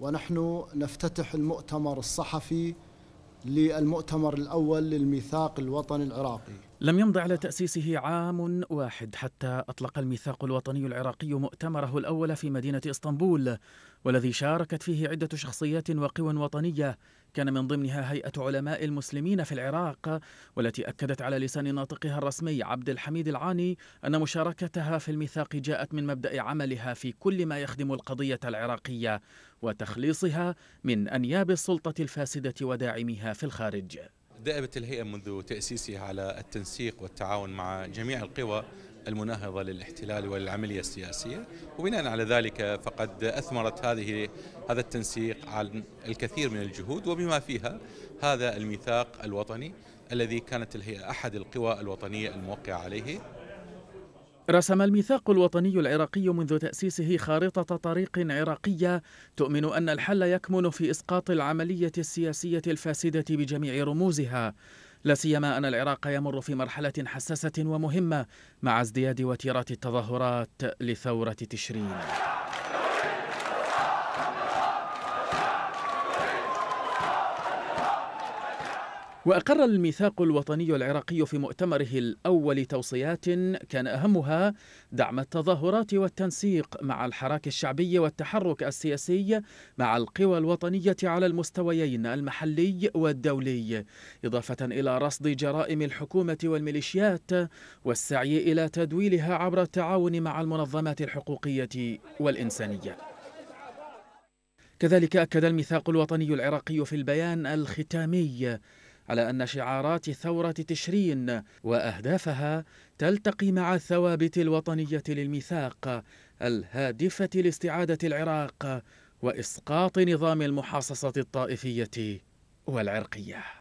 ونحن نفتتح المؤتمر الصحفي للمؤتمر الأول للميثاق الوطني العراقي لم يمض على تأسيسه عام واحد حتى أطلق الميثاق الوطني العراقي مؤتمره الأول في مدينة إسطنبول والذي شاركت فيه عدة شخصيات وقوى وطنية كان من ضمنها هيئة علماء المسلمين في العراق والتي أكدت على لسان ناطقها الرسمي عبد الحميد العاني أن مشاركتها في الميثاق جاءت من مبدأ عملها في كل ما يخدم القضية العراقية وتخليصها من أنياب السلطة الفاسدة وداعمها في الخارج دائبة الهيئة منذ تأسيسها على التنسيق والتعاون مع جميع القوى المناهضة للاحتلال والعملية السياسية وبناء على ذلك فقد أثمرت هذه هذا التنسيق عن الكثير من الجهود وبما فيها هذا الميثاق الوطني الذي كانت الهيئة أحد القوى الوطنية الموقعة عليه رسم الميثاق الوطني العراقي منذ تأسيسه خارطة طريق عراقية تؤمن أن الحل يكمن في إسقاط العملية السياسية الفاسدة بجميع رموزها لا سيما أن العراق يمر في مرحلة حساسة ومهمة مع ازدياد وتيرات التظاهرات لثورة تشرين وأقر الميثاق الوطني العراقي في مؤتمره الأول توصيات كان أهمها دعم التظاهرات والتنسيق مع الحراك الشعبي والتحرك السياسي مع القوى الوطنية على المستويين المحلي والدولي إضافة إلى رصد جرائم الحكومة والميليشيات والسعي إلى تدويلها عبر التعاون مع المنظمات الحقوقية والإنسانية كذلك أكد الميثاق الوطني العراقي في البيان الختامي على أن شعارات ثورة تشرين وأهدافها تلتقي مع الثوابت الوطنية للميثاق الهادفة لاستعادة العراق وإسقاط نظام المحاصصة الطائفية والعرقية